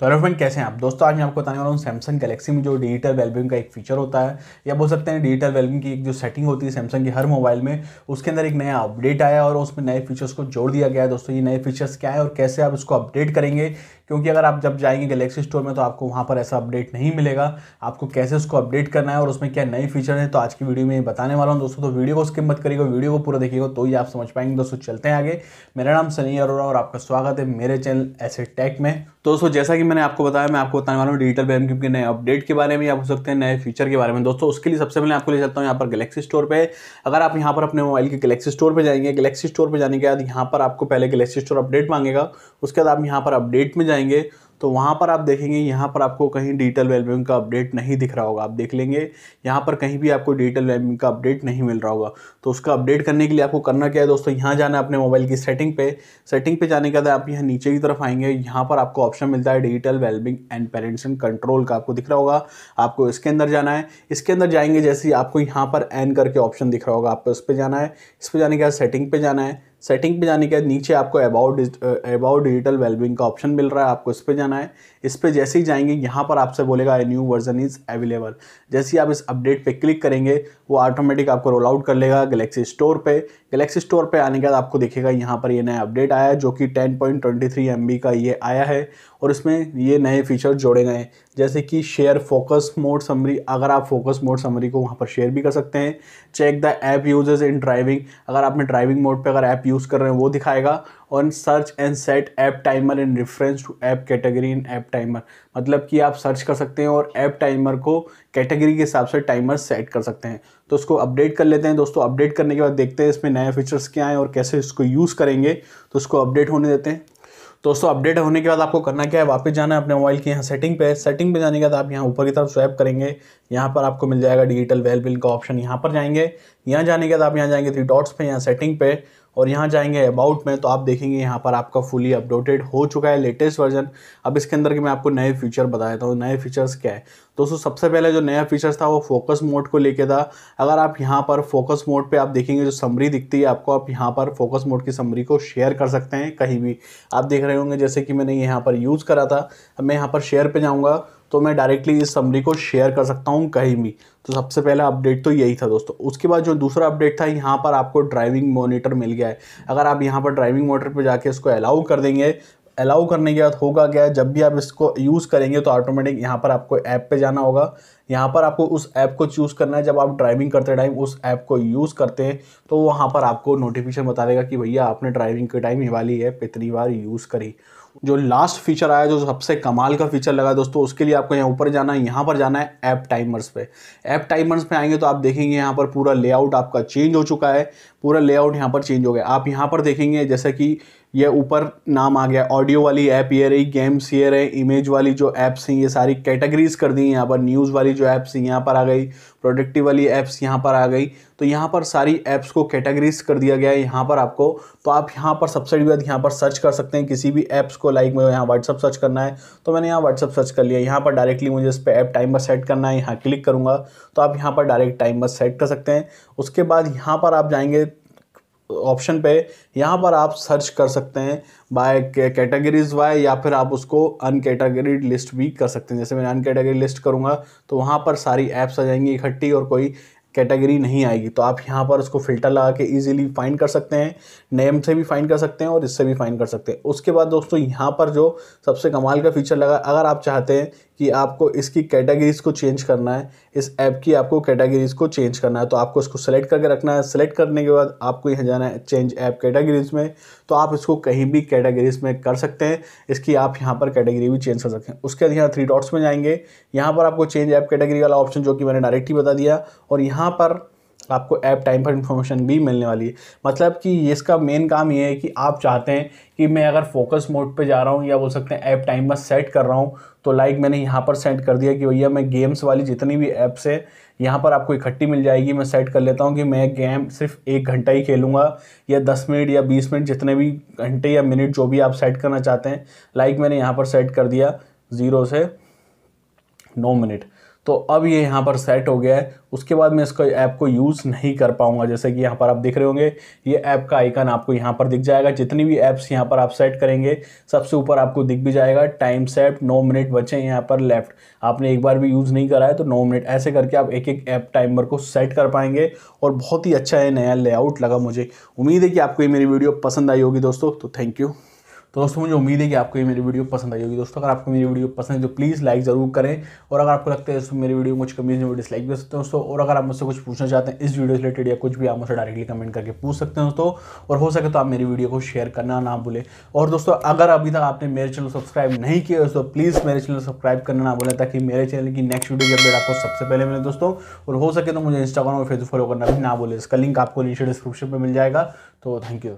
तो hello friend कैसे हैं आप दोस्तों आज मैं आपको बताने वाला हूँ सैमसंग गैलेक्सी में जो डिजिटल वेलबिंग का एक फीचर होता है या बोल सकते हैं डिजिटल वेलबिंग की एक जो सेटिंग होती है सैमसंग के हर मोबाइल में उसके अंदर एक नया अपडेट आया और उसमें नए फीचर्स को जोड़ दिया गया है दोस्तों ये नए फीचर्स क्या है और कैसे आप इसको अपडेट करेंगे क्योंकि अगर आप जब जाएंगे गलेक्सी स्टोर में तो आपको वहाँ पर ऐसा अपडेट नहीं मिलेगा आपको कैसे उसको अपडेट करना है और उसमें क्या नई फीचर है तो आज की वीडियो में बताने वाला हूँ दोस्तों तो वीडियो को स्किप मत करिएगा वीडियो को पूरा देखिएगा तो ही आप समझ पाएंगे दोस्तों चलते हैं आगे मेरा नाम सनी अरोरा और आपका स्वागत है मेरे चैनल ऐसे टेक में तो दोस्तों जैसा कि मैंने आपको बताया मैं आपको बताने वाला हूँ डिजिटल बैम के नए अपडेट के बारे में या हो सकते हैं नए फीचर के बारे में दोस्तों उसके लिए सबसे पहले आपको ले चलता हूँ यहाँ पर गलेक्सी स्टोर पर अगर आप यहाँ पर अपने मोबाइल के गलेक्सी स्टोर पर जाएंगे गलेक्सी स्टोर पर जाने के बाद यहाँ पर आपको पहले गलेक्सी स्टोर अपडेट मांगेगा उसके बाद आप यहाँ पर अपडेट में जाएंगे जाएंगे तो वहाँ पर आप देखेंगे यहाँ पर आपको कहीं डिजिटल वेलबींग का अपडेट नहीं दिख रहा होगा आप देख लेंगे यहाँ पर कहीं भी आपको डिजिटल वेलबींग का अपडेट नहीं मिल रहा होगा तो उसका अपडेट करने के लिए आपको करना क्या है दोस्तों यहाँ जाना है अपने मोबाइल की सेटिंग पे सेटिंग पे जाने के बाद आप यहाँ नीचे की तरफ आएंगे यहाँ पर आपको ऑप्शन मिलता है digital wellbeing and parents and control का आपको दिख रहा होगा आपको इसके अंदर जाना है इसके अंदर जाएंगे जैसे आपको यहाँ पर एन करके ऑप्शन दिख रहा होगा आपको इस पर जाना है इस पर जाने के बाद सेटिंग पर जाना है सेटिंग पे जाने के बाद नीचे आपको अबाउट अबाउट डिजिटल वेलबिंग का ऑप्शन मिल रहा है आपको इस पर जाना है इस पर जैसे ही जाएंगे यहाँ पर आपसे बोलेगा a new version is available जैसे ही आप इस अपडेट पे क्लिक करेंगे वो ऑटोमेटिक आपको रोल आउट कर लेगा गलेक्सी स्टोर पे गलेक्सी स्टोर पे आने के बाद आपको देखेगा यहाँ पर ये नया अपडेट आया है जो कि ten point twenty three M B का ये आया है और इसमें ये नए फीचर जोड़े गए जैसे कि शेयर फोकस मोड समरी अगर आप फोकस मोड समरी को वहाँ पर शेयर भी कर सकते हैं check the app usage in driving अगर आपने ड्राइविंग मोड पे अगर ऐप यूज़ कर रहे हैं वो दिखाएगा और search and set app timer in reference to app category in app timer मतलब कि आप सर्च कर सकते हैं और ऐप टाइमर को कैटेगरी के हिसाब से टाइमर सेट कर सकते हैं तो उसको अपडेट कर लेते हैं दोस्तों अपडेट करने के बाद देखते हैं इसमें नए फीचर्स क्या हैं और कैसे इसको यूज़ करेंगे तो उसको अपडेट होने देते हैं दोस्तों अपडेट होने के बाद आपको करना क्या है वापस जाना है अपने मोबाइल की यहाँ सेटिंग पे सेटिंग पे जाने के बाद आप यहाँ ऊपर की तरफ स्वैप करेंगे यहाँ पर आपको मिल जाएगा डिजिटल वेल बिल का ऑप्शन यहाँ पर जाएंगे यहाँ जाने के बाद आप यहाँ जाएंगे थ्री डॉट्स पे यहाँ सेटिंग पे और यहाँ जाएंगे अबाउट में तो आप देखेंगे यहाँ पर आपका फुली अपडेटेड हो चुका है लेटेस्ट वर्जन अब इसके अंदर के मैं आपको नए फीचर बता देता हूँ नए फीचर्स क्या है दोस्तों सबसे पहले जो नया फीचर्स था वो फोकस मोड को लेके था अगर आप यहाँ पर फोकस मोड पे आप देखेंगे जो समरी दिखती है आपको आप यहाँ पर फोकस मोड की समरी को शेयर कर सकते हैं कहीं भी आप देख रहे होंगे जैसे कि मैंने यहाँ पर यूज़ करा था अब मैं यहाँ पर शेयर पर जाऊँगा तो मैं डायरेक्टली इस समरी को शेयर कर सकता हूँ कहीं भी तो सबसे पहला अपडेट तो यही था दोस्तों उसके बाद जो दूसरा अपडेट था यहाँ पर आपको ड्राइविंग मोनीटर मिल गया है अगर आप यहाँ पर ड्राइविंग मोटर पर जाके इसको अलाउ कर देंगे अलाउ करने के बाद होगा क्या जब भी आप इसको यूज़ करेंगे तो ऑटोमेटिक यहाँ पर आपको ऐप पे जाना होगा यहाँ पर आपको उस ऐप को चूज़ करना है जब आप ड्राइविंग करते टाइम उस ऐप को यूज़ करते हैं तो वहाँ पर आपको नोटिफिकेशन बता देगा कि भैया आपने ड्राइविंग के टाइम ये वाली ऐप इतनी बार यूज़ करी जो लास्ट फीचर आया जो सबसे कमाल का फीचर लगा दोस्तों उसके लिए आपको यहाँ ऊपर जाना है यहाँ पर जाना है ऐप टाइमर्स पे ऐप टाइमर्स पे आएंगे तो आप देखेंगे यहाँ पर पूरा लेआउट आपका चेंज हो चुका है पूरा लेआउट यहाँ पर चेंज हो गया आप यहाँ पर देखेंगे जैसे कि ये ऊपर नाम आ गया ऑडियो वाली ऐप ये रही गेम्स ये रहे इमेज वाली जो ऐप्स हैं ये सारी कैटेगरीज कर दी यहाँ पर न्यूज़ वाली जो ऐप्स हैं यहाँ पर आ गई प्रोडक्टिव वाली ऐप्स यहाँ पर आ गई तो यहाँ पर सारी ऐप्स को कैटेगरीज कर दिया गया है यहाँ पर आपको तो आप यहाँ पर सबसे बाद यहाँ पर सर्च कर सकते हैं किसी भी ऐप्स को लाइक मुझे यहाँ व्हाट्सअप सर्च करना है तो मैंने यहाँ व्हाट्सअप सर्च कर लिया यहाँ पर डायरेक्टली मुझे इस पर ऐप पर सेट करना है यहाँ क्लिक करूँगा तो आप यहाँ पर डायरेक्ट टाइम पर सेट कर सकते हैं उसके बाद यहाँ पर आप जाएंगे ऑप्शन पे यहाँ पर आप सर्च कर सकते हैं बाय कैटेगरीज वाई या फिर आप उसको अनकेटेगरी लिस्ट भी कर सकते हैं जैसे मैं अनकेटेगरी लिस्ट करूँगा तो वहाँ पर सारी ऐप्स आ जाएंगी इकट्ठी और कोई कैटेगरी नहीं आएगी तो आप यहाँ पर उसको फिल्टर लगा के ईजिली फाइंड कर सकते हैं नेम से भी फाइंड कर सकते हैं और इससे भी फाइंड कर सकते हैं उसके बाद दोस्तों यहाँ पर जो सबसे कमाल का फीचर लगा अगर आप चाहते हैं कि आपको इसकी कैटेगरीज़ को चेंज करना है इस ऐप की आपको कैटेगरीज़ को चेंज करना है तो आपको इसको सेलेक्ट करके रखना है सेलेक्ट करने के बाद आपको यहाँ जाना है चेंज ऐप कैटेगरीज़ में तो आप इसको कहीं भी कैटेगरीज़ में कर सकते हैं इसकी आप यहाँ पर कैटेगरी भी चेंज कर सकते हैं उसके बाद यहाँ थ्री डॉट्स में जाएंगे यहाँ पर आपको चेंज ऐप कैटेगरी वाला ऑप्शन जो कि मैंने डायरेक्ट ही बता दिया और यहाँ यहाँ पर आपको ऐप टाइम पर इंफॉर्मेशन भी मिलने वाली है मतलब कि इसका मेन काम ये है कि आप चाहते हैं कि मैं अगर फोकस मोड पे जा रहा हूँ या बोल सकते हैं ऐप पर सेट कर रहा हूँ तो लाइक मैंने यहाँ पर सेट कर दिया कि भैया मैं गेम्स वाली जितनी भी ऐप्स है यहाँ पर आपको इकट्ठी मिल जाएगी मैं सेट कर लेता हूँ कि मैं गेम सिर्फ एक घंटा ही खेलूँगा या दस मिनट या बीस मिनट जितने भी घंटे या मिनट जो भी आप सेट करना चाहते हैं लाइक मैंने यहाँ पर सेट कर दिया ज़ीरो से नौ मिनट तो अब ये यहाँ पर सेट हो गया है उसके बाद मैं इसको ऐप को यूज़ नहीं कर पाऊँगा जैसे कि यहाँ पर आप देख रहे होंगे ये ऐप का आइकन आपको यहाँ पर दिख जाएगा जितनी भी ऐप्स यहाँ पर आप सेट करेंगे सबसे ऊपर आपको दिख भी जाएगा टाइम सेट नौ मिनट बचे हैं यहाँ पर लेफ्ट आपने एक बार भी यूज़ नहीं करा है तो नौ मिनट ऐसे करके आप एक एक ऐप टाइमर को सेट कर पाएंगे और बहुत ही अच्छा है नया लेआउट लगा मुझे उम्मीद है कि आपको ये मेरी वीडियो पसंद आई होगी दोस्तों तो थैंक यू तो दोस्तों मुझे उम्मीद है कि आपको ये मेरी वीडियो पसंद आई होगी दोस्तों अगर आपको मेरी वीडियो पसंद है तो प्लीज़ लाइक ज़रूर करें और अगर आपको लगता है तो मेरी वीडियो कुछ कमी में डिसलाइक भी कर सकते हैं दोस्तों और अगर आप मुझसे कुछ पूछना चाहते हैं इस वीडियो से रिलेटेड या कुछ भी आप मुझसे डायरेक्टली कमेंट करके पूछ सकते हैं दोस्तों और हो सके तो आप मेरी वीडियो को शेयर करना ना भूलें और दोस्तों अगर अभी तक आपने मेरे चैनल सब्सक्राइब नहीं किया दोस्तों प्लीज़ मेरे चैनल सब्सक्राइब करना ना भूलें ताकि मेरे चैनल की नेक्स्ट वीडियो की अपडेट आपको सबसे पहले मिले दोस्तों और हो सके तो मुझे इंस्टाग्राम और फेसबुक फॉलो करना भी ना बोले इसका लिंक आपको नीचे डिस्क्रिप्शन में मिल जाएगा तो थैंक यू